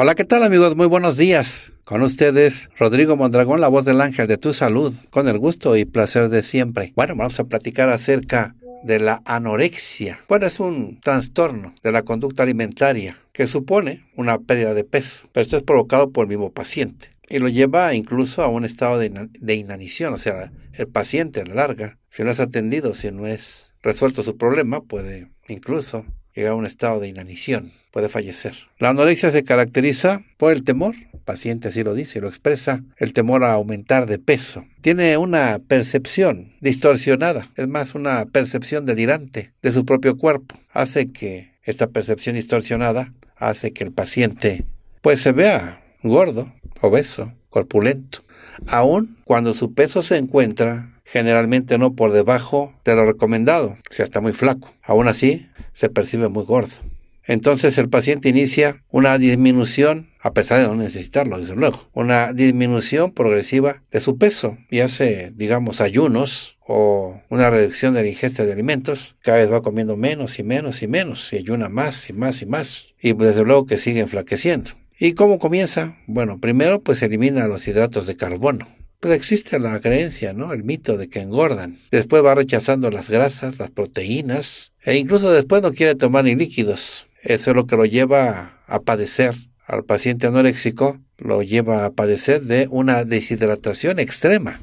Hola, ¿qué tal amigos? Muy buenos días. Con ustedes, Rodrigo Mondragón, la voz del ángel de tu salud, con el gusto y placer de siempre. Bueno, vamos a platicar acerca de la anorexia. Bueno, es un trastorno de la conducta alimentaria que supone una pérdida de peso, pero esto es provocado por el mismo paciente y lo lleva incluso a un estado de, inanición, o sea, el paciente a la larga, si no es atendido, si no es resuelto su problema, puede incluso llega a un estado de inanición, puede fallecer. La anorexia se caracteriza por el temor, el paciente así lo dice y lo expresa, el temor a aumentar de peso. Tiene una percepción distorsionada, es más, una percepción delirante de su propio cuerpo. Hace que esta percepción distorsionada hace que el paciente pues se vea gordo, obeso, corpulento, aun cuando su peso se encuentra generalmente no por debajo de lo recomendado, o sea, está muy flaco. Aún así, se percibe muy gordo. Entonces el paciente inicia una disminución, a pesar de no necesitarlo, desde luego, una disminución progresiva de su peso y hace, digamos, ayunos o una reducción de la ingesta de alimentos. Cada vez va comiendo menos y menos y menos y ayuna más y más y más. Y desde luego que sigue enflaqueciendo. ¿Y cómo comienza? Bueno, primero pues elimina los hidratos de carbono pues existe la creencia, ¿no? El mito de que engordan. Después va rechazando las grasas, las proteínas, e incluso después no quiere tomar ni líquidos. Eso es lo que lo lleva a padecer. Al paciente anoréxico lo lleva a padecer de una deshidratación extrema,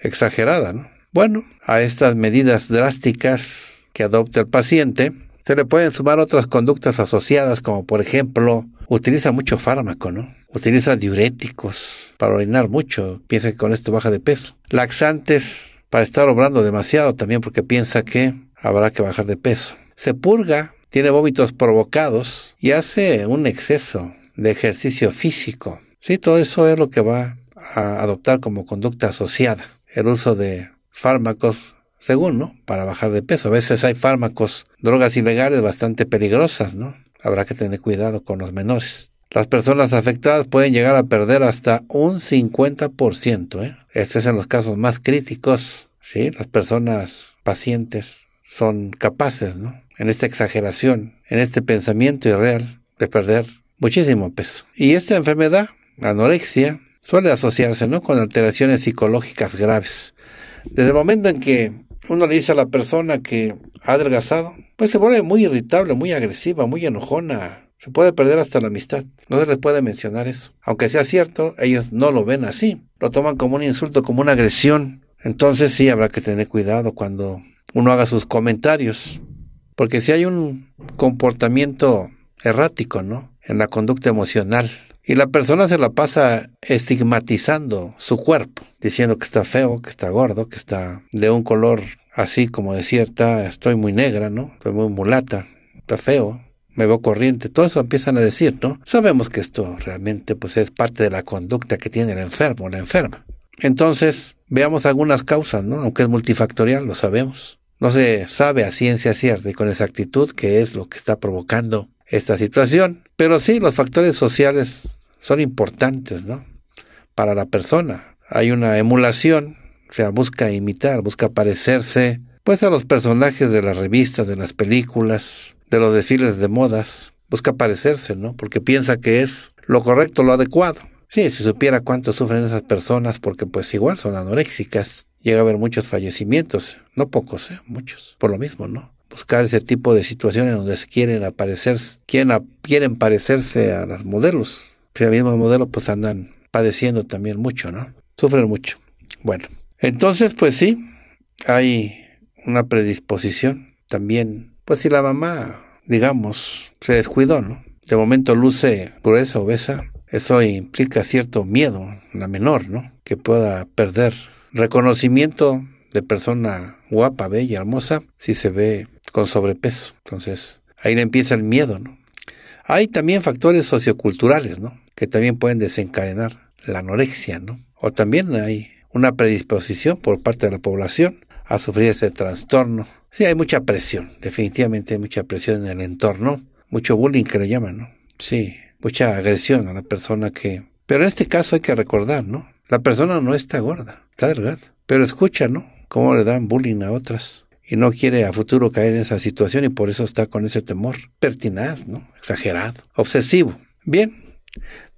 exagerada, ¿no? Bueno, a estas medidas drásticas que adopta el paciente, se le pueden sumar otras conductas asociadas, como por ejemplo, utiliza mucho fármaco, ¿no? utiliza diuréticos para orinar mucho, piensa que con esto baja de peso. Laxantes para estar obrando demasiado también porque piensa que habrá que bajar de peso. Se purga, tiene vómitos provocados y hace un exceso de ejercicio físico. Sí, todo eso es lo que va a adoptar como conducta asociada. El uso de fármacos, según, ¿no? Para bajar de peso. A veces hay fármacos, drogas ilegales bastante peligrosas, ¿no? Habrá que tener cuidado con los menores. Las personas afectadas pueden llegar a perder hasta un 50%. ¿eh? Este es en los casos más críticos. ¿sí? Las personas pacientes son capaces, ¿no? en esta exageración, en este pensamiento irreal, de perder muchísimo peso. Y esta enfermedad, anorexia, suele asociarse ¿no? con alteraciones psicológicas graves. Desde el momento en que uno le dice a la persona que ha adelgazado, pues se vuelve muy irritable, muy agresiva, muy enojona, se puede perder hasta la amistad. No se les puede mencionar eso. Aunque sea cierto, ellos no lo ven así. Lo toman como un insulto, como una agresión. Entonces sí habrá que tener cuidado cuando uno haga sus comentarios. Porque si hay un comportamiento errático, ¿no? En la conducta emocional. Y la persona se la pasa estigmatizando su cuerpo, diciendo que está feo, que está gordo, que está de un color así como de cierta, estoy muy negra, ¿no? Estoy muy mulata, está feo, me veo corriente, todo eso empiezan a decir, ¿no? Sabemos que esto realmente pues, es parte de la conducta que tiene el enfermo o la enferma. Entonces, veamos algunas causas, ¿no? Aunque es multifactorial, lo sabemos. No se sabe a ciencia cierta y con exactitud qué es lo que está provocando esta situación, pero sí los factores sociales son importantes, ¿no? Para la persona. Hay una emulación, o sea, busca imitar, busca parecerse, pues a los personajes de las revistas, de las películas, de los desfiles de modas, busca parecerse, ¿no? Porque piensa que es lo correcto, lo adecuado. Sí, si supiera cuánto sufren esas personas, porque pues igual son anoréxicas, llega a haber muchos fallecimientos, no pocos, ¿eh? muchos, por lo mismo, ¿no? Buscar ese tipo de situaciones donde se quieren aparecer, quieren, quieren parecerse a las modelos. Si el mismo modelo, pues andan padeciendo también mucho, ¿no? Sufren mucho. Bueno, entonces, pues sí, hay una predisposición también pues si la mamá, digamos, se descuidó, ¿no? De momento luce gruesa, obesa. Eso implica cierto miedo, la menor, ¿no? Que pueda perder reconocimiento de persona guapa, bella, hermosa, si se ve con sobrepeso. Entonces, ahí empieza el miedo, ¿no? Hay también factores socioculturales, ¿no? Que también pueden desencadenar la anorexia, ¿no? O también hay una predisposición por parte de la población a sufrir ese trastorno. Sí, hay mucha presión, definitivamente hay mucha presión en el entorno, mucho bullying que le llaman, ¿no? Sí, mucha agresión a la persona que... Pero en este caso hay que recordar, ¿no? La persona no está gorda, está delgada, pero escucha, ¿no? Cómo le dan bullying a otras y no quiere a futuro caer en esa situación y por eso está con ese temor pertinaz, ¿no? Exagerado, obsesivo. Bien,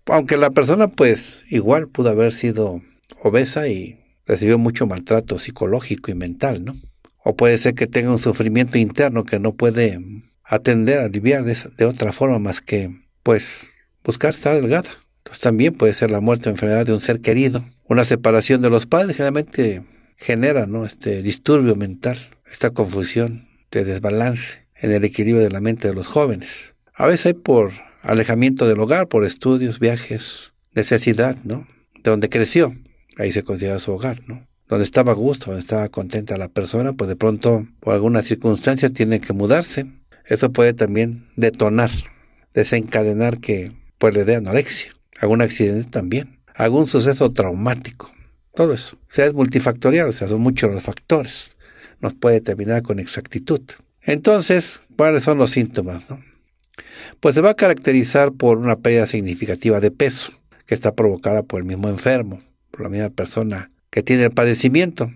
aunque la persona pues igual pudo haber sido obesa y recibió mucho maltrato psicológico y mental, ¿no? O puede ser que tenga un sufrimiento interno que no puede mm, atender, aliviar de, otra forma más que, pues, buscar estar delgada. Entonces también puede ser la muerte o enfermedad de un ser querido. Una separación de los padres generalmente genera, ¿no? Este disturbio mental, esta confusión, este desbalance en el equilibrio de la mente de los jóvenes. A veces hay por alejamiento del hogar, por estudios, viajes, necesidad, ¿no? De donde creció ahí se considera su hogar, ¿no? Donde estaba a gusto, donde estaba contenta la persona, pues de pronto, por alguna circunstancia, tiene que mudarse. Eso puede también detonar, desencadenar que pues le dé anorexia, algún accidente también, algún suceso traumático, todo eso. O sea, es multifactorial, o sea, son muchos los factores. Nos puede determinar con exactitud. Entonces, ¿cuáles son los síntomas? No? Pues se va a caracterizar por una pérdida significativa de peso, que está provocada por el mismo enfermo la misma persona que tiene el padecimiento.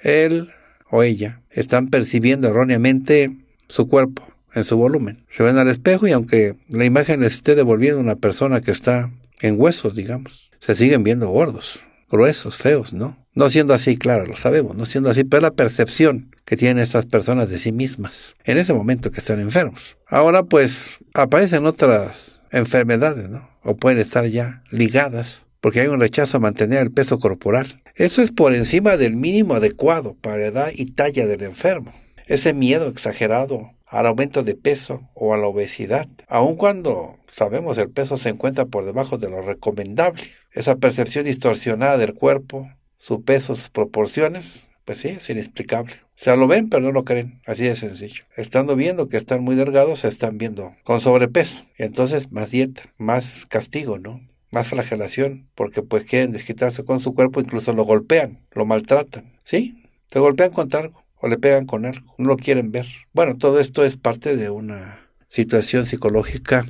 Él o ella están percibiendo erróneamente su cuerpo en su volumen. Se ven al espejo y aunque la imagen les esté devolviendo una persona que está en huesos, digamos, se siguen viendo gordos, gruesos, feos, ¿no? No siendo así, claro, lo sabemos, no siendo así, pero es la percepción que tienen estas personas de sí mismas en ese momento que están enfermos. Ahora pues aparecen otras enfermedades, ¿no? O pueden estar ya ligadas porque hay un rechazo a mantener el peso corporal. Eso es por encima del mínimo adecuado para la edad y talla del enfermo. Ese miedo exagerado al aumento de peso o a la obesidad, aun cuando sabemos el peso se encuentra por debajo de lo recomendable. Esa percepción distorsionada del cuerpo, su peso, sus proporciones, pues sí, es inexplicable. O sea, lo ven, pero no lo creen. Así de sencillo. Estando viendo que están muy delgados, se están viendo con sobrepeso. Entonces, más dieta, más castigo, ¿no? más flagelación, porque pues quieren desquitarse con su cuerpo, incluso lo golpean, lo maltratan, ¿sí? Te golpean con algo o le pegan con algo, no lo quieren ver. Bueno, todo esto es parte de una situación psicológica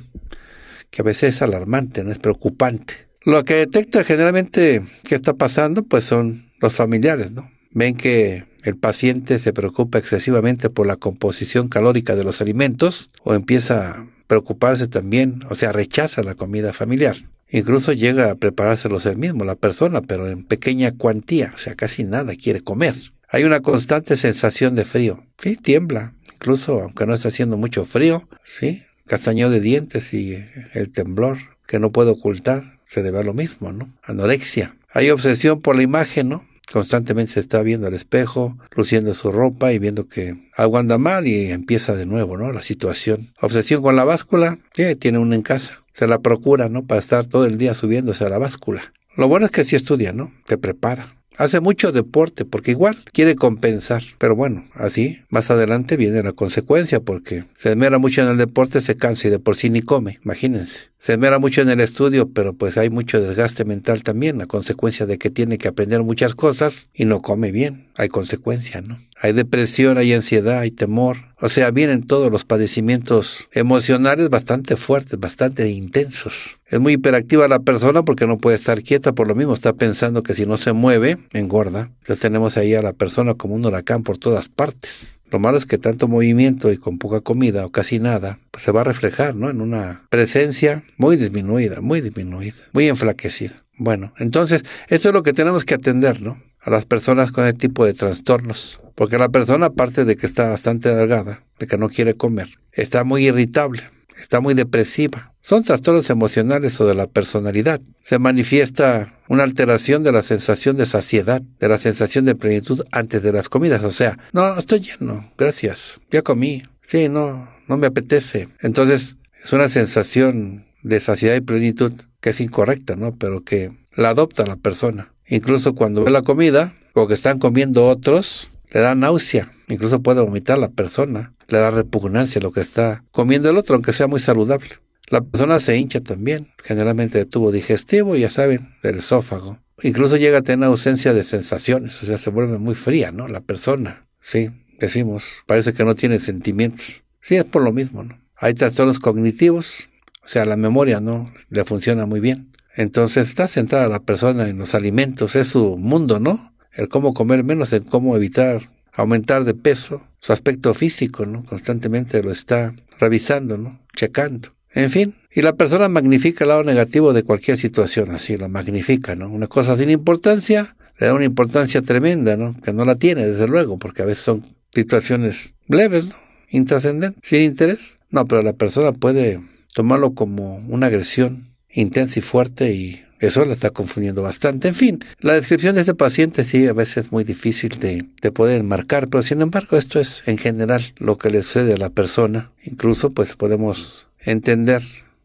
que a veces es alarmante, no es preocupante. Lo que detecta generalmente que está pasando, pues son los familiares, ¿no? Ven que el paciente se preocupa excesivamente por la composición calórica de los alimentos o empieza a preocuparse también, o sea, rechaza la comida familiar. Incluso llega a preparárselos él mismo, la persona, pero en pequeña cuantía, o sea, casi nada quiere comer. Hay una constante sensación de frío. Sí, tiembla, incluso aunque no está haciendo mucho frío, sí, castaño de dientes y el temblor que no puede ocultar, se debe a lo mismo, ¿no? Anorexia. Hay obsesión por la imagen, ¿no? Constantemente se está viendo al espejo, luciendo su ropa y viendo que algo anda mal y empieza de nuevo, ¿no? La situación. Obsesión con la báscula, sí, tiene una en casa se la procura, ¿no? Para estar todo el día subiéndose a la báscula. Lo bueno es que sí estudia, ¿no? Te prepara. Hace mucho deporte porque igual quiere compensar. Pero bueno, así más adelante viene la consecuencia porque se esmera mucho en el deporte, se cansa y de por sí ni come, imagínense. Se esmera mucho en el estudio, pero pues hay mucho desgaste mental también, la consecuencia de que tiene que aprender muchas cosas y no come bien hay consecuencia, ¿no? Hay depresión, hay ansiedad, hay temor. O sea, vienen todos los padecimientos emocionales bastante fuertes, bastante intensos. Es muy hiperactiva la persona porque no puede estar quieta, por lo mismo está pensando que si no se mueve, engorda. Entonces tenemos ahí a la persona como un huracán por todas partes. Lo malo es que tanto movimiento y con poca comida o casi nada, pues se va a reflejar, ¿no? En una presencia muy disminuida, muy disminuida, muy enflaquecida. Bueno, entonces, eso es lo que tenemos que atender, ¿no? a las personas con este tipo de trastornos. Porque la persona, aparte de que está bastante delgada, de que no quiere comer, está muy irritable, está muy depresiva. Son trastornos emocionales o de la personalidad. Se manifiesta una alteración de la sensación de saciedad, de la sensación de plenitud antes de las comidas. O sea, no, estoy lleno, gracias, ya comí. Sí, no, no me apetece. Entonces, es una sensación de saciedad y plenitud que es incorrecta, ¿no? Pero que la adopta la persona. Incluso cuando ve la comida o que están comiendo otros, le da náusea. Incluso puede vomitar la persona. Le da repugnancia lo que está comiendo el otro, aunque sea muy saludable. La persona se hincha también, generalmente de tubo digestivo, ya saben, del esófago. Incluso llega a tener ausencia de sensaciones, o sea, se vuelve muy fría, ¿no? La persona, sí, decimos, parece que no tiene sentimientos. Sí, es por lo mismo, ¿no? Hay trastornos cognitivos, o sea, la memoria no le funciona muy bien. Entonces está sentada la persona en los alimentos, es su mundo, ¿no? El cómo comer menos, el cómo evitar aumentar de peso, su aspecto físico, ¿no? Constantemente lo está revisando, ¿no? Checando. En fin, y la persona magnifica el lado negativo de cualquier situación, así lo magnifica, ¿no? Una cosa sin importancia le da una importancia tremenda, ¿no? Que no la tiene, desde luego, porque a veces son situaciones leves, ¿no? Intrascendentes, sin interés. No, pero la persona puede tomarlo como una agresión, intensa y fuerte y eso la está confundiendo bastante. En fin, la descripción de este paciente sí a veces es muy difícil de, poder marcar, pero sin embargo esto es en general lo que le sucede a la persona. Incluso pues podemos entender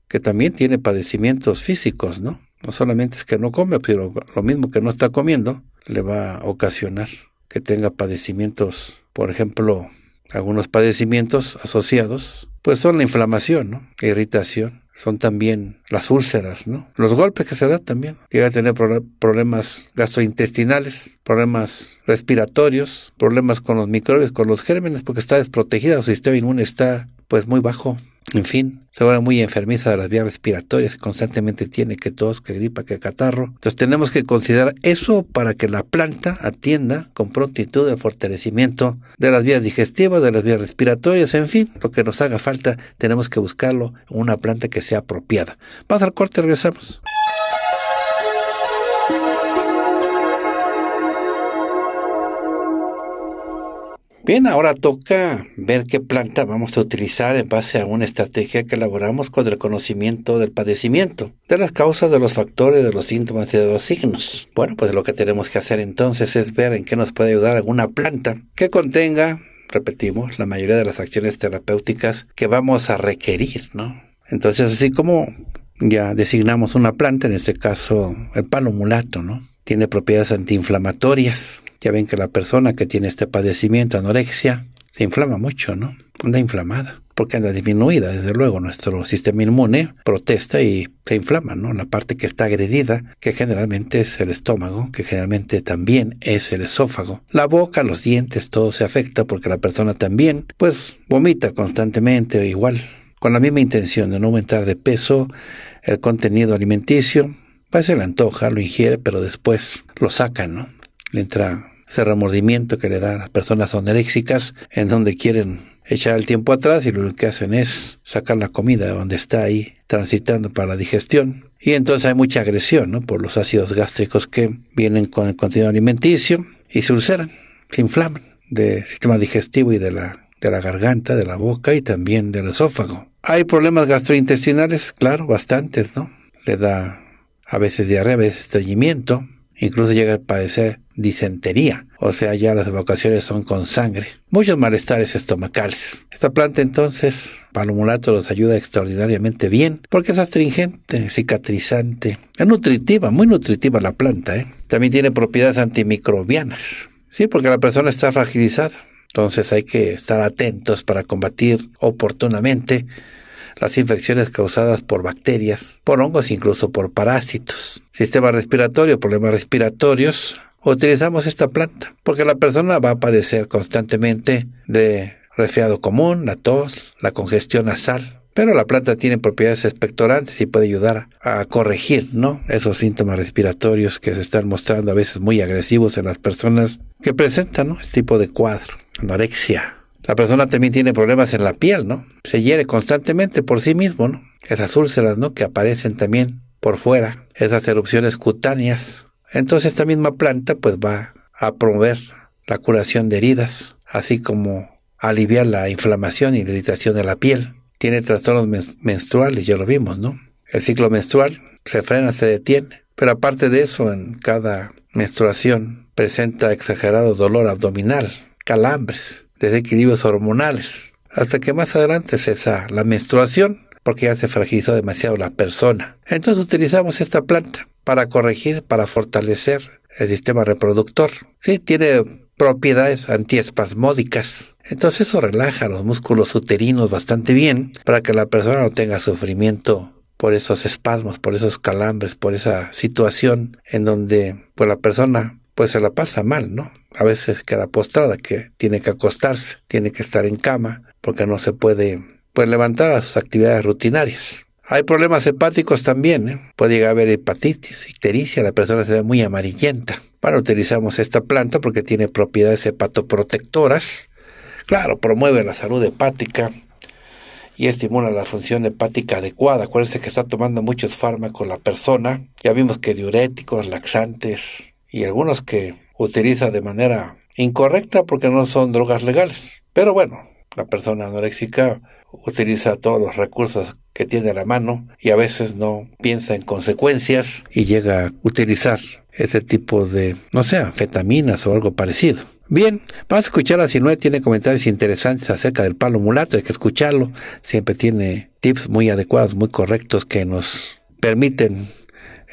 que también tiene padecimientos físicos, ¿no? No solamente es que no come, pero lo mismo que no está comiendo le va a ocasionar que tenga padecimientos, por ejemplo, algunos padecimientos asociados, pues son la inflamación, ¿no? irritación, son también las úlceras, ¿no? Los golpes que se dan también. Llega a tener problemas gastrointestinales, problemas respiratorios, problemas con los microbios, con los gérmenes, porque está desprotegida, su sistema inmune está pues muy bajo. En fin, se vuelve muy enfermiza de las vías respiratorias, constantemente tiene que tos, que gripa, que catarro. Entonces tenemos que considerar eso para que la planta atienda con prontitud el fortalecimiento de las vías digestivas, de las vías respiratorias, en fin, lo que nos haga falta tenemos que buscarlo en una planta que sea apropiada. Pasa al corte, regresamos. Bien, ahora toca ver qué planta vamos a utilizar en base a una estrategia que elaboramos con el conocimiento del padecimiento, de las causas, de los factores, de los síntomas y de los signos. Bueno, pues lo que tenemos que hacer entonces es ver en qué nos puede ayudar alguna planta que contenga, repetimos, la mayoría de las acciones terapéuticas que vamos a requerir, ¿no? Entonces, así como ya designamos una planta, en este caso el palo mulato, ¿no? Tiene propiedades antiinflamatorias, ya ven que la persona que tiene este padecimiento, anorexia, se inflama mucho, ¿no? Anda inflamada, porque anda disminuida, desde luego, nuestro sistema inmune protesta y se inflama, ¿no? La parte que está agredida, que generalmente es el estómago, que generalmente también es el esófago. La boca, los dientes, todo se afecta porque la persona también, pues, vomita constantemente, igual, con la misma intención de no aumentar de peso el contenido alimenticio. Pues se le antoja, lo ingiere, pero después lo saca, ¿no? Le entra ese remordimiento que le da a las personas anoréxicas en donde quieren echar el tiempo atrás y lo que hacen es sacar la comida de donde está ahí transitando para la digestión. Y entonces hay mucha agresión por los ácidos gástricos que vienen con el contenido alimenticio y se ulceran, se inflaman del sistema digestivo y de la, de la garganta, de la boca y también del esófago. Hay problemas gastrointestinales, claro, bastantes, ¿no? Le da a veces diarrea, a veces estreñimiento, Incluso llega a padecer disentería, o sea, ya las evacuaciones son con sangre. Muchos malestares estomacales. Esta planta entonces, palomulato los ayuda extraordinariamente bien porque es astringente, cicatrizante, es nutritiva, muy nutritiva la planta. ¿eh? También tiene propiedades antimicrobianas. Sí, porque la persona está fragilizada. Entonces hay que estar atentos para combatir oportunamente las infecciones causadas por bacterias, por hongos, incluso por parásitos. Sistema respiratorio, problemas respiratorios, utilizamos esta planta porque la persona va a padecer constantemente de resfriado común, la tos, la congestión nasal. Pero la planta tiene propiedades expectorantes y puede ayudar a corregir, ¿no? Esos síntomas respiratorios que se están mostrando a veces muy agresivos en las personas que presentan este tipo de cuadro. Anorexia, la persona también tiene problemas en la piel, ¿no? Se hiere constantemente por sí mismo, ¿no? Esas úlceras, ¿no? Que aparecen también por fuera, esas erupciones cutáneas. Entonces esta misma planta pues va a promover la curación de heridas, así como aliviar la inflamación y la irritación de la piel. Tiene trastornos menstruales, ya lo vimos, ¿no? El ciclo menstrual se frena, se detiene. Pero aparte de eso, en cada menstruación presenta exagerado dolor abdominal, calambres, desequilibrios hormonales, hasta que más adelante cesa la menstruación, porque ya se fragilizó demasiado la persona. Entonces utilizamos esta planta para corregir, para fortalecer el sistema reproductor. Sí, tiene propiedades antiespasmódicas. Entonces eso relaja los músculos uterinos bastante bien para que la persona no tenga sufrimiento por esos espasmos, por esos calambres, por esa situación en donde pues la persona pues se la pasa mal, ¿no? a veces queda postrada, que tiene que acostarse, tiene que estar en cama, porque no se puede pues, levantar a sus actividades rutinarias. Hay problemas hepáticos también, ¿eh? puede llegar a haber hepatitis, ictericia, la persona se ve muy amarillenta. Bueno, utilizamos esta planta porque tiene propiedades hepatoprotectoras. Claro, promueve la salud hepática y estimula la función hepática adecuada. Acuérdense que está tomando muchos fármacos la persona. Ya vimos que diuréticos, laxantes y algunos que utiliza de manera incorrecta porque no son drogas legales. Pero bueno, la persona anoréxica utiliza todos los recursos que tiene a la mano y a veces no piensa en consecuencias y llega a utilizar ese tipo de, no sé, anfetaminas o algo parecido. Bien, vas a escuchar a Sinue, tiene comentarios interesantes acerca del palo mulato, hay que escucharlo, siempre tiene tips muy adecuados, muy correctos que nos permiten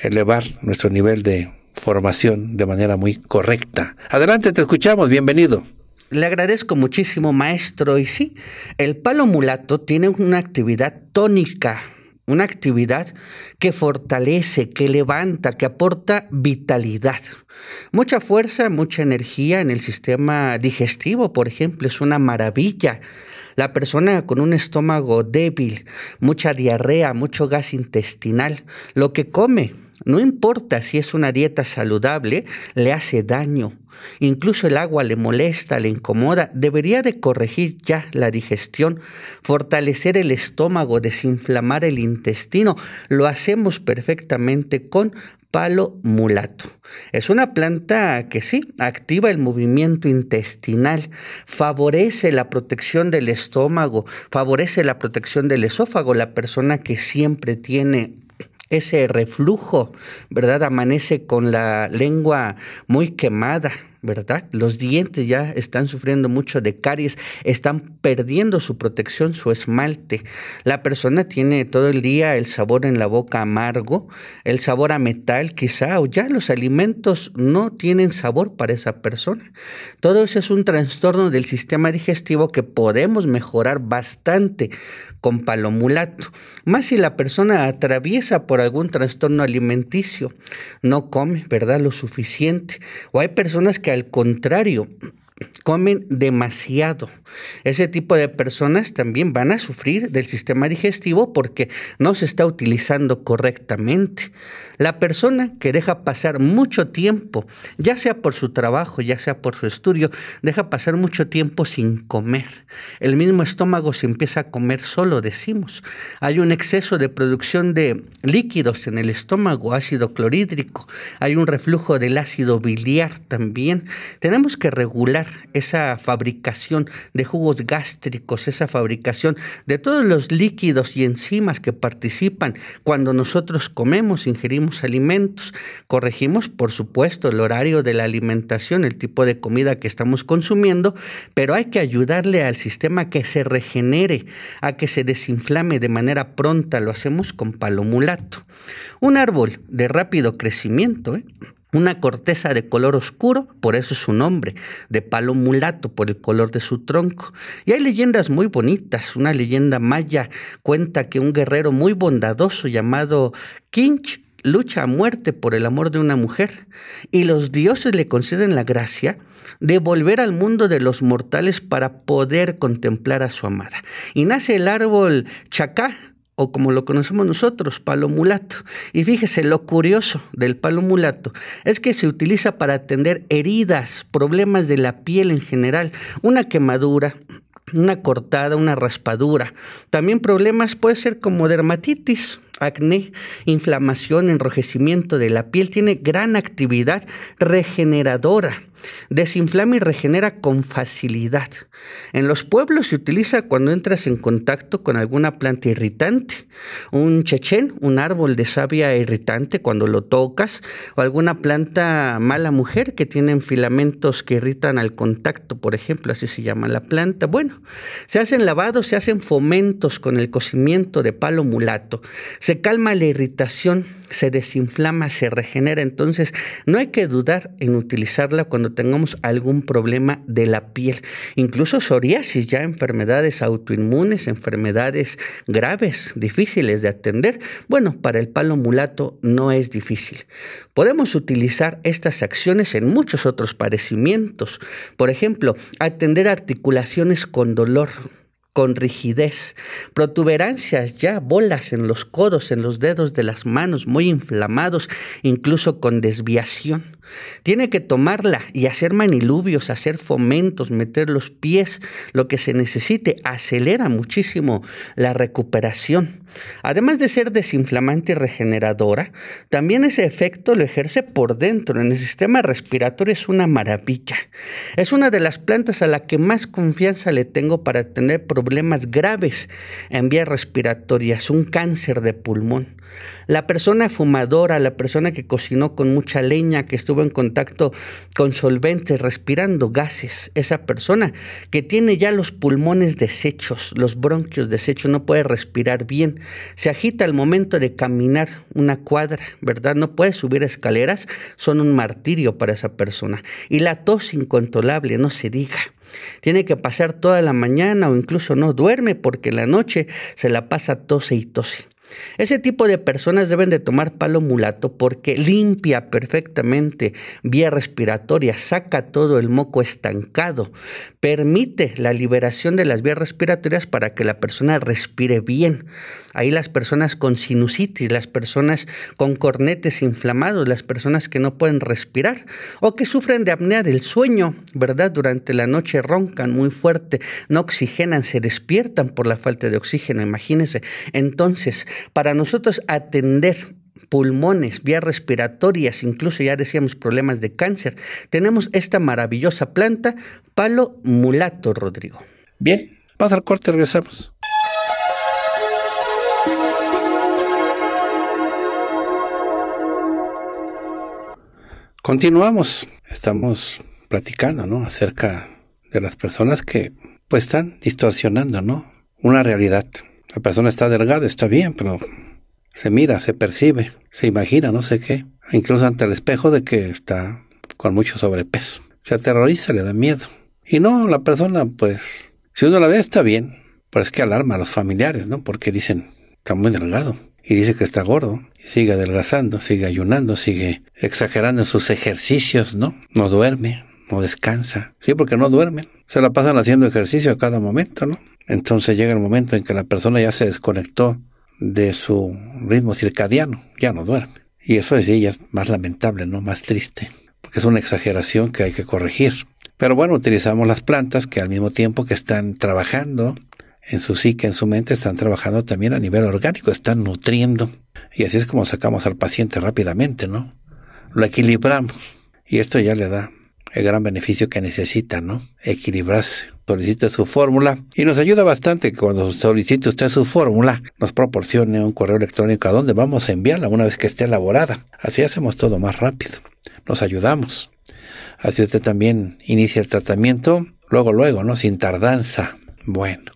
elevar nuestro nivel de formación de manera muy correcta. Adelante, te escuchamos, bienvenido. Le agradezco muchísimo, maestro. Y sí, el palo mulato tiene una actividad tónica, una actividad que fortalece, que levanta, que aporta vitalidad. Mucha fuerza, mucha energía en el sistema digestivo, por ejemplo, es una maravilla. La persona con un estómago débil, mucha diarrea, mucho gas intestinal, lo que come no importa si es una dieta saludable, le hace daño. Incluso el agua le molesta, le incomoda. Debería de corregir ya la digestión, fortalecer el estómago, desinflamar el intestino. Lo hacemos perfectamente con palo mulato. Es una planta que sí, activa el movimiento intestinal, favorece la protección del estómago, favorece la protección del esófago. La persona que siempre tiene ese reflujo, ¿verdad? Amanece con la lengua muy quemada, ¿verdad? Los dientes ya están sufriendo mucho de caries, están perdiendo su protección, su esmalte. La persona tiene todo el día el sabor en la boca amargo, el sabor a metal quizá, o ya los alimentos no tienen sabor para esa persona. Todo eso es un trastorno del sistema digestivo que podemos mejorar bastante con palomulato, más si la persona atraviesa por algún trastorno alimenticio, no come, ¿verdad?, lo suficiente. O hay personas que al contrario comen demasiado ese tipo de personas también van a sufrir del sistema digestivo porque no se está utilizando correctamente. La persona que deja pasar mucho tiempo, ya sea por su trabajo, ya sea por su estudio, deja pasar mucho tiempo sin comer. El mismo estómago se empieza a comer solo, decimos. Hay un exceso de producción de líquidos en el estómago, ácido clorhídrico, hay un reflujo del ácido biliar también. Tenemos que regular esa fabricación de de jugos gástricos, esa fabricación de todos los líquidos y enzimas que participan cuando nosotros comemos, ingerimos alimentos. Corregimos, por supuesto, el horario de la alimentación, el tipo de comida que estamos consumiendo, pero hay que ayudarle al sistema a que se regenere, a que se desinflame de manera pronta. Lo hacemos con palomulato. Un árbol de rápido crecimiento. ¿eh? una corteza de color oscuro, por eso es su nombre, de palo mulato por el color de su tronco. Y hay leyendas muy bonitas. Una leyenda maya cuenta que un guerrero muy bondadoso llamado Kinch lucha a muerte por el amor de una mujer y los dioses le conceden la gracia de volver al mundo de los mortales para poder contemplar a su amada. Y nace el árbol chacá, o como lo conocemos nosotros, palo mulato. Y fíjese, lo curioso del palo mulato es que se utiliza para atender heridas, problemas de la piel en general, una quemadura, una cortada, una raspadura. También problemas puede ser como dermatitis, acné, inflamación, enrojecimiento de la piel, tiene gran actividad regeneradora. Desinflama y regenera con facilidad. En los pueblos se utiliza cuando entras en contacto con alguna planta irritante, un chechen, un árbol de savia irritante cuando lo tocas, o alguna planta mala mujer que tienen filamentos que irritan al contacto, por ejemplo, así se llama la planta. Bueno, se hacen lavados, se hacen fomentos con el cocimiento de palo mulato se calma la irritación, se desinflama, se regenera. Entonces, no hay que dudar en utilizarla cuando tengamos algún problema de la piel, incluso psoriasis, ya enfermedades autoinmunes, enfermedades graves, difíciles de atender. Bueno, para el palo mulato no es difícil. Podemos utilizar estas acciones en muchos otros padecimientos. Por ejemplo, atender articulaciones con dolor con rigidez, protuberancias ya, bolas en los codos, en los dedos de las manos, muy inflamados, incluso con desviación. Tiene que tomarla y hacer manilubios, hacer fomentos, meter los pies, lo que se necesite. Acelera muchísimo la recuperación. Además de ser desinflamante y regeneradora, también ese efecto lo ejerce por dentro. En el sistema respiratorio es una maravilla. Es una de las plantas a la que más confianza le tengo para tener problemas graves en vías respiratorias, un cáncer de pulmón. La persona fumadora, la persona que cocinó con mucha leña, que estuvo en contacto con solventes, respirando gases, esa persona que tiene ya los pulmones deshechos, los bronquios deshechos, no puede respirar bien, se agita al momento de caminar una cuadra, ¿verdad? No puede subir escaleras, son un martirio para esa persona. Y la tos incontrolable, no se diga. Tiene que pasar toda la mañana o incluso no duerme porque la noche se la pasa tose y tose. Ese tipo de personas deben de tomar palo mulato porque limpia perfectamente vía respiratoria, saca todo el moco estancado, permite la liberación de las vías respiratorias para que la persona respire bien. Ahí las personas con sinusitis, las personas con cornetes inflamados, las personas que no pueden respirar o que sufren de apnea del sueño, ¿verdad? Durante la noche roncan muy fuerte, no oxigenan, se despiertan por la falta de oxígeno, imagínense. Entonces, para nosotros atender pulmones, vías respiratorias, incluso ya decíamos problemas de cáncer, tenemos esta maravillosa planta, palo mulato, Rodrigo. Bien, pasa al corte, regresamos. Continuamos, estamos platicando, ¿no? Acerca de las personas que pues están distorsionando, ¿no? Una realidad. La persona está delgada, está bien, pero se mira, se percibe, se imagina, no sé qué. Incluso ante el espejo de que está con mucho sobrepeso. Se aterroriza, le da miedo. Y no, la persona, pues, si uno la ve está bien, pero es que alarma a los familiares, ¿no? Porque dicen, está muy delgado. Y dice que está gordo, y sigue adelgazando, sigue ayunando, sigue exagerando en sus ejercicios, ¿no? No duerme, no descansa. Sí, porque no duermen. Se la pasan haciendo ejercicio a cada momento, ¿no? Entonces llega el momento en que la persona ya se desconectó de su ritmo circadiano, ya no duerme. Y eso es, ella más lamentable, ¿no? Más triste, porque es una exageración que hay que corregir. Pero bueno, utilizamos las plantas que al mismo tiempo que están trabajando en su psique, en su mente, están trabajando también a nivel orgánico, están nutriendo. Y así es como sacamos al paciente rápidamente, ¿no? Lo equilibramos. Y esto ya le da el gran beneficio que necesita, ¿no? Equilibrarse. Solicite su fórmula y nos ayuda bastante que cuando solicite usted su fórmula nos proporcione un correo electrónico a donde vamos a enviarla una vez que esté elaborada. Así hacemos todo más rápido. Nos ayudamos. Así usted también inicia el tratamiento luego, luego, ¿no? Sin tardanza. Bueno.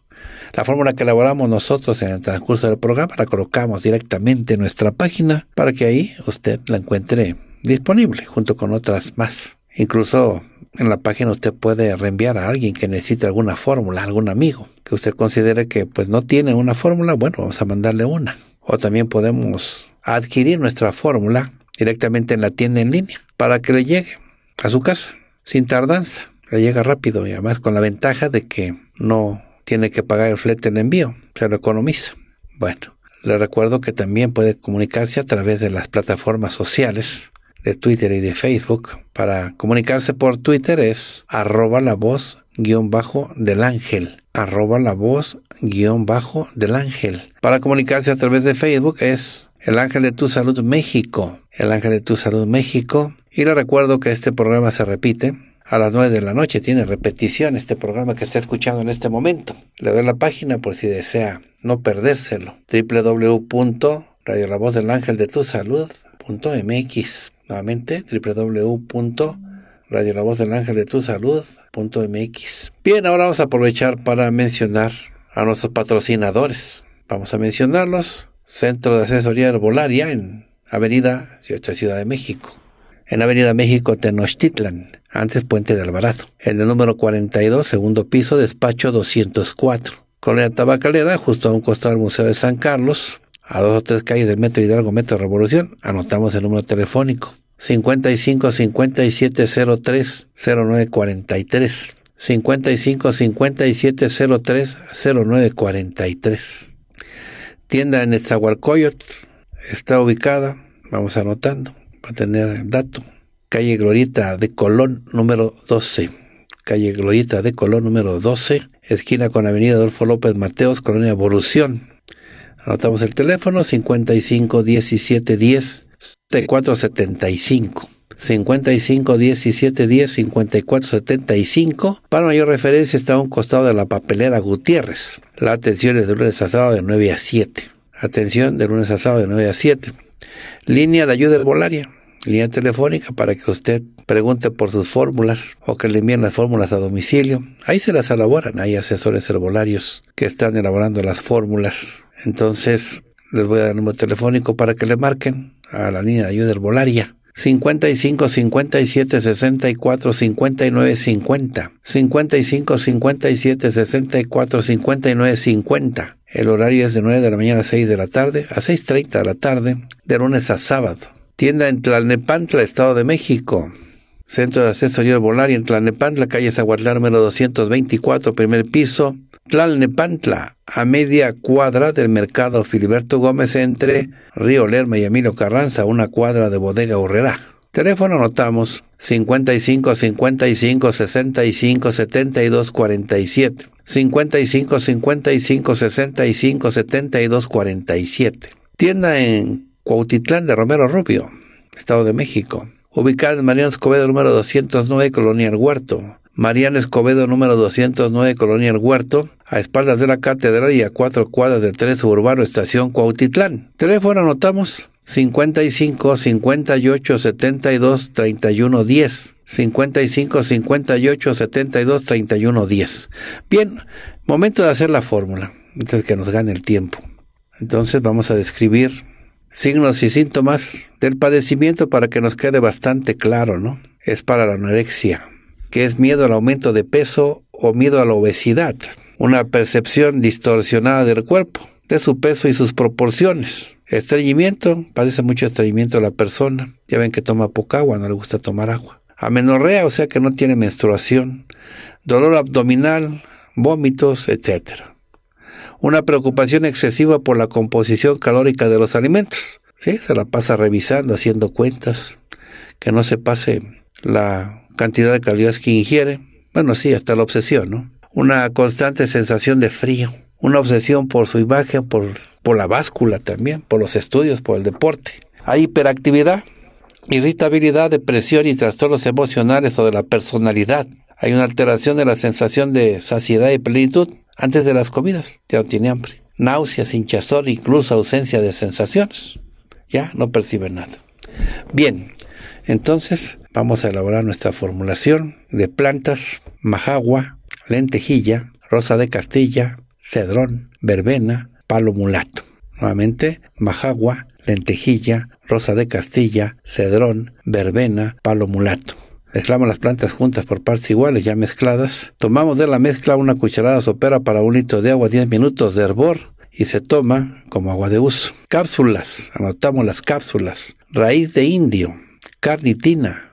La fórmula que elaboramos nosotros en el transcurso del programa la colocamos directamente en nuestra página para que ahí usted la encuentre disponible junto con otras más. Incluso en la página usted puede reenviar a alguien que necesite alguna fórmula, algún amigo que usted considere que pues no tiene una fórmula, bueno, vamos a mandarle una. O también podemos adquirir nuestra fórmula directamente en la tienda en línea para que le llegue a su casa sin tardanza. Le llega rápido y además con la ventaja de que no tiene que pagar el flete en envío, se lo economiza. Bueno, le recuerdo que también puede comunicarse a través de las plataformas sociales de Twitter y de Facebook. Para comunicarse por Twitter es arroba la voz guión bajo del ángel. Arroba la voz guión bajo del ángel. Para comunicarse a través de Facebook es el ángel de tu salud México. El ángel de tu salud México. Y le recuerdo que este programa se repite a las 9 de la noche. Tiene repetición este programa que está escuchando en este momento. Le doy la página por si desea no perdérselo. www.radiolavozdelangeldetusalud.mx Nuevamente, www del de Tu Bien, ahora vamos a aprovechar para mencionar a nuestros patrocinadores. Vamos a mencionarlos. Centro de Asesoría Herbolaria en Avenida Ciudad de México. En Avenida México Tenochtitlan, antes Puente de Alvarado. En el número 42, segundo piso, despacho 204. Colonia Tabacalera, justo a un costado del Museo de San Carlos a dos o tres calles del Metro Hidalgo, Metro Revolución, anotamos el número telefónico 55 57 03 09 55 57 03 09 Tienda en Etzahualcoyot, está ubicada, vamos anotando, va a tener el dato. Calle Glorita de Colón número 12. Calle Glorita de Colón número 12, esquina con Avenida Adolfo López Mateos, Colonia Evolución Anotamos el teléfono 55 17 10 74 75. 55 17 10 54 75. Para mayor referencia está a un costado de la papelera Gutiérrez. La atención es de lunes a sábado de 9 a 7. Atención de lunes a sábado de 9 a 7. Línea de ayuda herbolaria. Línea telefónica para que usted pregunte por sus fórmulas o que le envíen las fórmulas a domicilio. Ahí se las elaboran. Hay asesores herbolarios que están elaborando las fórmulas entonces, les voy a dar el número telefónico para que le marquen a la línea de ayuda herbolaria. 55 57 64 59 50 55 57 64 59 50 El horario es de 9 de la mañana a 6 de la tarde, a 6.30 de la tarde, de lunes a sábado. Tienda en Tlalnepantla, Estado de México. Centro de Asesoría Bolaria en Tlalnepantla, calle Zaguardar, número 224, primer piso, Tlalnepantla, a media cuadra del mercado Filiberto Gómez entre Río Lerma y Emilio Carranza, una cuadra de bodega Urrera. Teléfono anotamos 55 55 65 72 47. 55 55 65 72 47. Tienda en Cuautitlán de Romero Rubio, Estado de México. Ubicada en Mariano Escobedo número 209, Colonia El Huerto. Mariana Escobedo, número 209, Colonia El Huerto, a espaldas de la Catedral y a cuatro cuadras del tren suburbano Estación Cuautitlán. Teléfono anotamos 55 58 72 31 10. 55 58 72 31 10. Bien, momento de hacer la fórmula, antes de que nos gane el tiempo. Entonces vamos a describir signos y síntomas del padecimiento para que nos quede bastante claro, ¿no? Es para la anorexia que es miedo al aumento de peso o miedo a la obesidad, una percepción distorsionada del cuerpo, de su peso y sus proporciones. Estreñimiento, padece mucho estreñimiento la persona, ya ven que toma poca agua, no le gusta tomar agua. Amenorrea, o sea que no tiene menstruación, dolor abdominal, vómitos, etc. Una preocupación excesiva por la composición calórica de los alimentos. Se la pasa revisando, haciendo cuentas, que no se pase la cantidad de calorías que ingiere, bueno, sí, hasta la obsesión, ¿no? Una constante sensación de frío, una obsesión por su imagen, por, por la báscula también, por los estudios, por el deporte. Hay hiperactividad, irritabilidad, depresión y trastornos emocionales o de la personalidad. Hay una alteración de la sensación de saciedad y plenitud antes de las comidas, ya no tiene hambre. Náuseas, hinchazón, incluso ausencia de sensaciones. Ya no percibe nada. Bien, entonces vamos a elaborar nuestra formulación de plantas, majagua, lentejilla, rosa de castilla, cedrón, verbena, palo mulato. Nuevamente, majagua, lentejilla, rosa de castilla, cedrón, verbena, palo mulato. Mezclamos las plantas juntas por partes iguales, ya mezcladas. Tomamos de la mezcla una cucharada sopera para un litro de agua, 10 minutos de hervor y se toma como agua de uso. Cápsulas, anotamos las cápsulas. Raíz de indio, carnitina,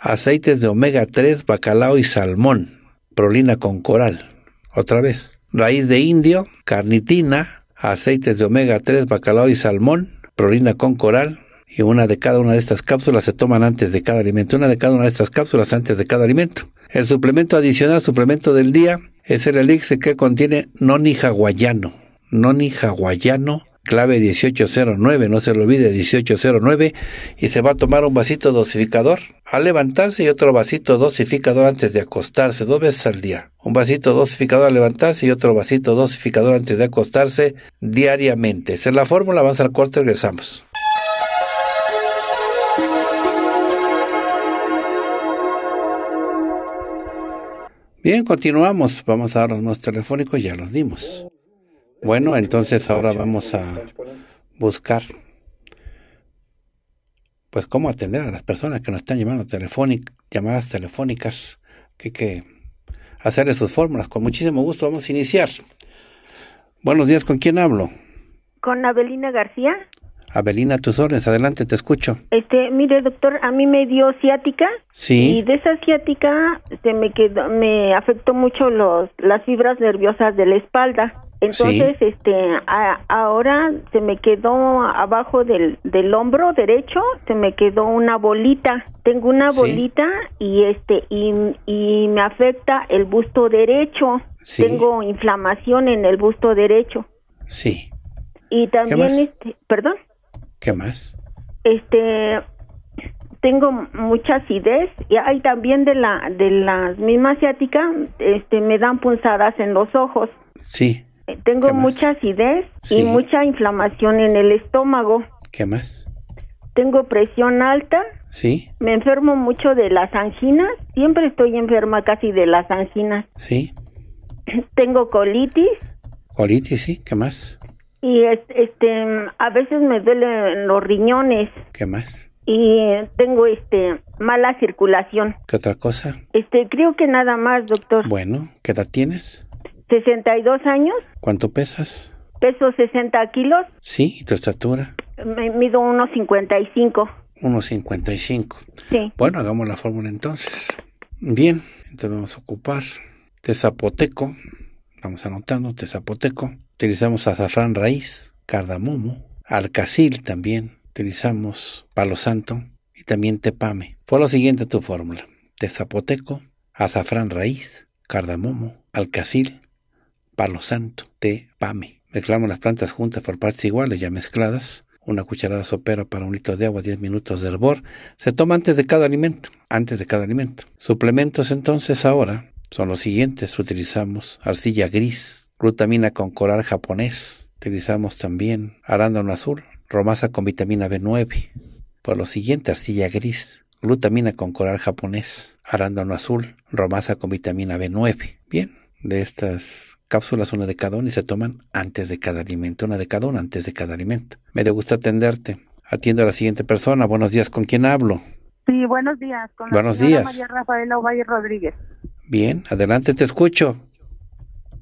aceites de omega 3, bacalao y salmón, prolina con coral. Otra vez, raíz de indio, carnitina, aceites de omega 3, bacalao y salmón, prolina con coral. Y una de cada una de estas cápsulas se toman antes de cada alimento. Una de cada una de estas cápsulas antes de cada alimento. El suplemento adicional, suplemento del día, es el elixir que contiene noni hawaiano. Noni hawaiano clave 1809, no se lo olvide 1809, y se va a tomar un vasito dosificador al levantarse y otro vasito dosificador antes de acostarse, dos veces al día. Un vasito dosificador al levantarse y otro vasito dosificador antes de acostarse diariamente. Esa es la fórmula, vamos al corte, regresamos. Bien, continuamos. Vamos a dar los números telefónicos, ya los dimos. Bueno, entonces ahora vamos a buscar, pues, cómo atender a las personas que nos están llamando telefónicas, llamadas telefónicas, que hay que hacerle sus fórmulas. Con muchísimo gusto vamos a iniciar. Buenos días, ¿con quién hablo? Con Abelina García. Abelina, tus órdenes, adelante, te escucho. Este, mire, doctor, a mí me dio ciática. Y de esa ciática se me quedó, me afectó mucho los, las fibras nerviosas de la espalda. Entonces, este, ahora se me quedó abajo del, del hombro derecho, se me quedó una bolita. Tengo una bolita y este, y, me afecta el busto derecho. Tengo inflamación en el busto derecho. Sí. Y también, este, perdón. ¿Qué más? Este, tengo mucha acidez y hay también de la de la misma asiática, este, me dan punzadas en los ojos. Sí. Eh, tengo mucha acidez y mucha inflamación en el estómago. ¿Qué más? Tengo presión alta. Sí. Me enfermo mucho de las anginas. Siempre estoy enferma casi de las anginas. Sí. Tengo colitis. Colitis, sí. ¿Qué más? Y este, a veces me duelen los riñones. ¿Qué más? Y eh, tengo este mala circulación. ¿Qué otra cosa? Este, creo que nada más, doctor. Bueno, ¿qué edad tienes? 62 años. ¿Cuánto pesas? Peso 60 kilos. Sí, ¿y tu estatura? Me mido 1,55. 1,55. Sí. Bueno, hagamos la fórmula entonces. Bien, entonces vamos a ocupar T-Zapoteco. Vamos anotando T-Zapoteco utilizamos azafrán raíz, cardamomo, alcacil también, utilizamos palo santo y también tepame. Fue lo siguiente tu fórmula, de zapoteco, azafrán raíz, cardamomo, alcacil, palo santo, tepame. Mezclamos las plantas juntas por partes iguales, ya mezcladas, una cucharada sopera para un litro de agua, 10 minutos de hervor. Se toma antes de cada alimento, antes de cada alimento. Suplementos entonces ahora son los siguientes. Utilizamos arcilla gris, glutamina con coral japonés, utilizamos también arándano azul, romasa con vitamina B9. Por lo siguiente, arcilla gris, glutamina con coral japonés, arándano azul, romasa con vitamina B9. Bien, de estas cápsulas una de cada una y se toman antes de cada alimento, una de cada una antes de cada alimento. Me dio gusto atenderte. Atiendo a la siguiente persona. Buenos días, ¿con quién hablo? Sí, buenos días. Con buenos días. María Rafaela Ovalle Rodríguez. Bien, adelante, te escucho.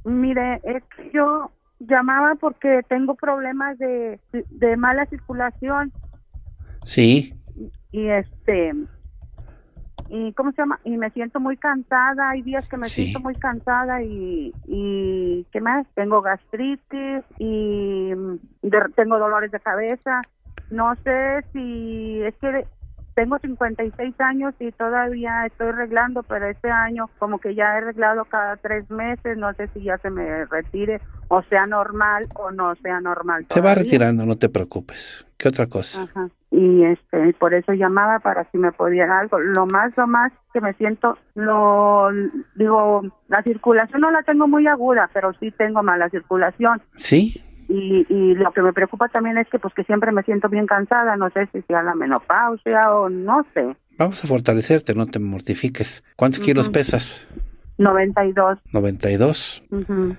Mire, es que yo llamaba porque tengo problemas de, de mala circulación. Sí. Y, este y cómo se llama y me siento muy cansada hay días que me siento muy cansada y, y qué más tengo gastritis y tengo dolores de cabeza no sé si es que tengo 56 años y todavía estoy arreglando, pero este año como que ya he arreglado cada tres meses, no sé si ya se me retire o sea normal o no sea normal. Se va retirando, no te preocupes. ¿Qué otra cosa? Y este, por eso llamaba para si me podía algo. Lo más, lo más que me siento, lo digo, la circulación no la tengo muy aguda, pero sí tengo mala circulación. Sí y, lo que me preocupa también es que pues que siempre me siento bien cansada, no sé si sea la menopausia o no sé. Vamos a fortalecerte, no te mortifiques. ¿Cuántos kilos pesas? 92. 92. Uh -huh.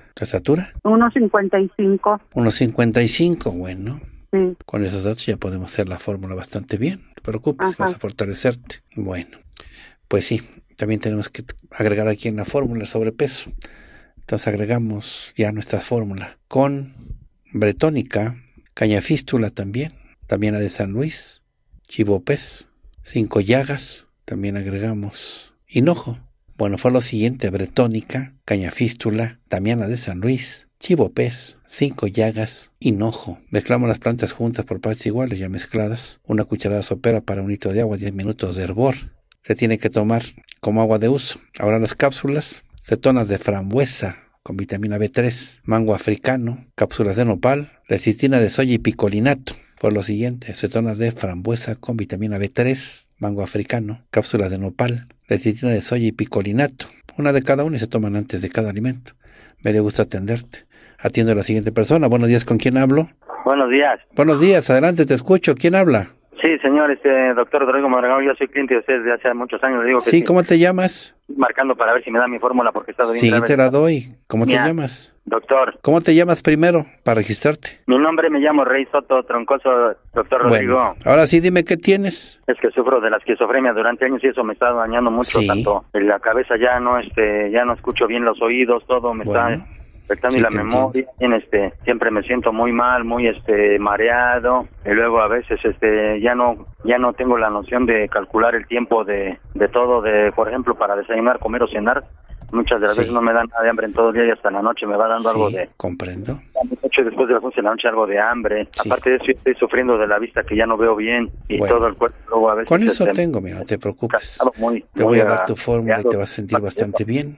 1.55. 1.55, bueno. Sí. Con esos datos ya podemos hacer la fórmula bastante bien. No te preocupes, vas a fortalecerte. Bueno, pues sí, también tenemos que agregar aquí en la fórmula sobre sobrepeso. Entonces agregamos ya nuestra fórmula con Bretónica, Cañafístula también, también la de San Luis, chivopez, Cinco Llagas, también agregamos Hinojo. Bueno, fue lo siguiente, Bretónica, Cañafístula, también la de San Luis, chivopez, Cinco Llagas, Hinojo. Mezclamos las plantas juntas por partes iguales, ya mezcladas. Una cucharada sopera para un litro de agua, 10 minutos de hervor. Se tiene que tomar como agua de uso. Ahora las cápsulas, cetonas de frambuesa, con vitamina B3, mango africano, cápsulas de nopal, lecitina de soya y picolinato. Por lo siguiente, cetonas de frambuesa con vitamina B3, mango africano, cápsulas de nopal, lecitina de soya y picolinato. Una de cada una y se toman antes de cada alimento. Me dio gusto atenderte. Atiendo a la siguiente persona. Buenos días, ¿con quién hablo? Buenos días. Buenos días, adelante, te escucho. ¿Quién habla? señor, este doctor Rodrigo Madrigal, yo soy cliente de usted desde hace muchos años. digo que sí, ¿cómo te llamas? Marcando para ver si me da mi fórmula porque está bien. Sí, te la doy. ¿Cómo te llamas? Doctor. ¿Cómo te llamas primero para registrarte? Mi nombre me llamo Rey Soto Troncoso, doctor Rodrigo. Bueno, ahora sí, dime qué tienes. Es que sufro de la esquizofrenia durante años y eso me está dañando mucho, tanto en la cabeza ya no, este, ya no escucho bien los oídos, todo me está afecta la memoria, este, siempre me siento muy mal, muy este mareado, y luego a veces este ya no ya no tengo la noción de calcular el tiempo de, de todo, de por ejemplo para desayunar, comer o cenar, Muchas de las veces no me dan nada de hambre en todo el día y hasta la noche me va dando algo de... comprendo. Noche, después de la noche algo de hambre. Aparte de eso, estoy sufriendo de la vista que ya no veo bien y todo el cuerpo a veces... Con eso tengo, mira, no te preocupes. te voy a, dar tu fórmula y te vas a sentir bastante bien.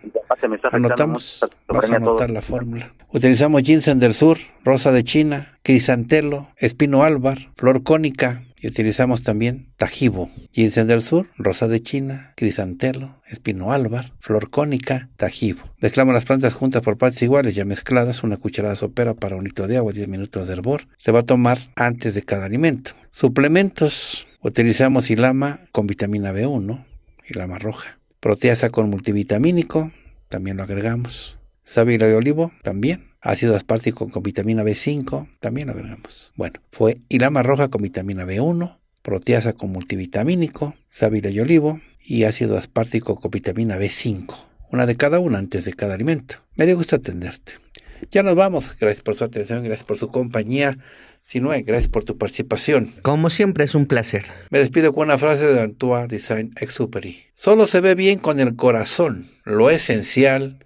Anotamos, vas a anotar la fórmula. Utilizamos ginseng del sur, rosa de China, crisantelo, espino álvar, flor cónica, y utilizamos también tajibo, ginseng del sur, rosa de China, crisantelo, espino álvar, flor cónica, tajibo. Mezclamos las plantas juntas por partes iguales, ya mezcladas, una cucharada sopera para un litro de agua, 10 minutos de hervor. Se va a tomar antes de cada alimento. Suplementos. Utilizamos lama con vitamina B1, lama roja. Proteasa con multivitamínico, también lo agregamos. Sábila y olivo, también ácido aspártico con vitamina B5, también lo agregamos. Bueno, fue hilama roja con vitamina B1, proteasa con multivitamínico, sábila y olivo y ácido aspartico con vitamina B5. Una de cada una antes de cada alimento. Me dio gusto atenderte. Ya nos vamos. Gracias por su atención, gracias por su compañía. Sinue, gracias por tu participación. Como siempre, es un placer. Me despido con una frase de Antoine Design Exuperi. Solo se ve bien con el corazón. Lo esencial